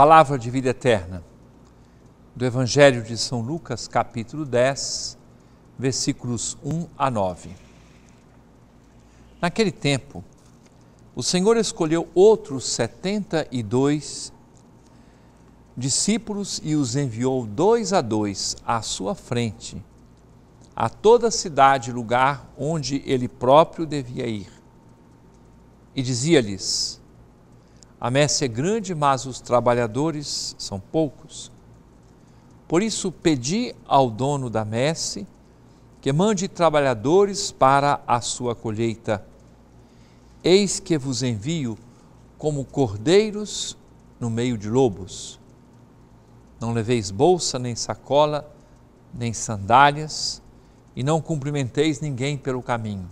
palavra de vida eterna do Evangelho de São Lucas, capítulo 10, versículos 1 a 9. Naquele tempo, o Senhor escolheu outros setenta e dois discípulos e os enviou dois a dois à sua frente, a toda a cidade e lugar onde ele próprio devia ir. E dizia-lhes: a messe é grande, mas os trabalhadores são poucos. Por isso, pedi ao dono da messe que mande trabalhadores para a sua colheita. Eis que vos envio como cordeiros no meio de lobos. Não leveis bolsa, nem sacola, nem sandálias, e não cumprimenteis ninguém pelo caminho.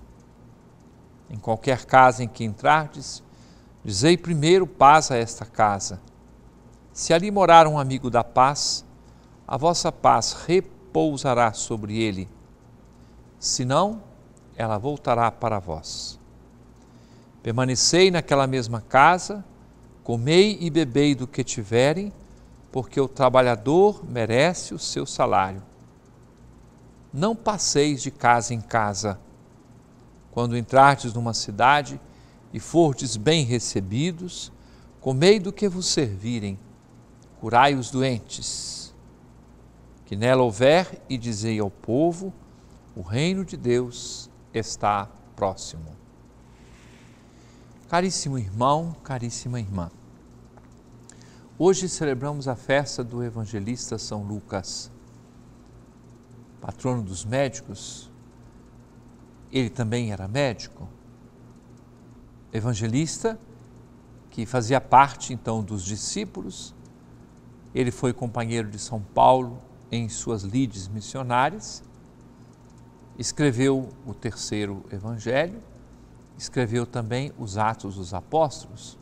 Em qualquer casa em que entrardes, Dizei primeiro paz a esta casa. Se ali morar um amigo da paz, a vossa paz repousará sobre ele. Se não, ela voltará para vós. Permanecei naquela mesma casa, comei e bebei do que tiverem, porque o trabalhador merece o seu salário. Não passeis de casa em casa. Quando entrardes numa cidade, e fordes bem recebidos, comei do que vos servirem, curai os doentes, que nela houver, e dizei ao povo: o reino de Deus está próximo. Caríssimo irmão, caríssima irmã, hoje celebramos a festa do evangelista São Lucas, patrono dos médicos. Ele também era médico evangelista, que fazia parte então dos discípulos. Ele foi companheiro de São Paulo em suas lides missionárias, escreveu o terceiro evangelho, escreveu também os Atos dos Apóstolos.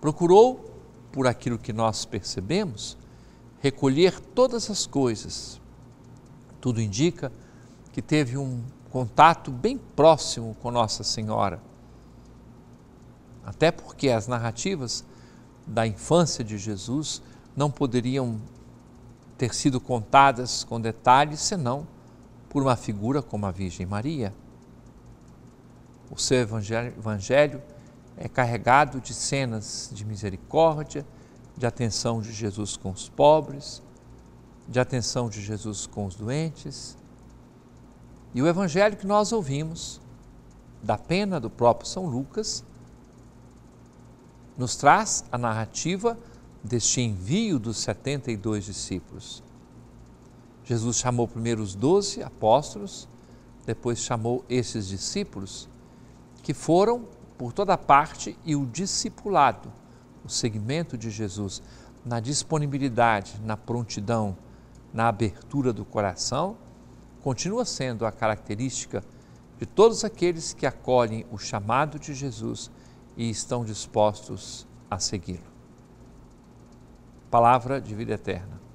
Procurou, por aquilo que nós percebemos, recolher todas as coisas. Tudo indica que teve um contato bem próximo com Nossa Senhora. Até porque as narrativas da infância de Jesus não poderiam ter sido contadas com detalhes senão por uma figura como a Virgem Maria. O seu evangelho, evangelho é carregado de cenas de misericórdia, de atenção de Jesus com os pobres, de atenção de Jesus com os doentes, e o evangelho que nós ouvimos, da pena do próprio São Lucas, nos traz a narrativa deste envio dos 72 discípulos. Jesus chamou primeiro os doze apóstolos, depois chamou esses discípulos, que foram por toda parte e o discipulado, o segmento de Jesus, na disponibilidade, na prontidão, na abertura do coração continua sendo a característica de todos aqueles que acolhem o chamado de Jesus e estão dispostos a segui-lo. Palavra de vida eterna.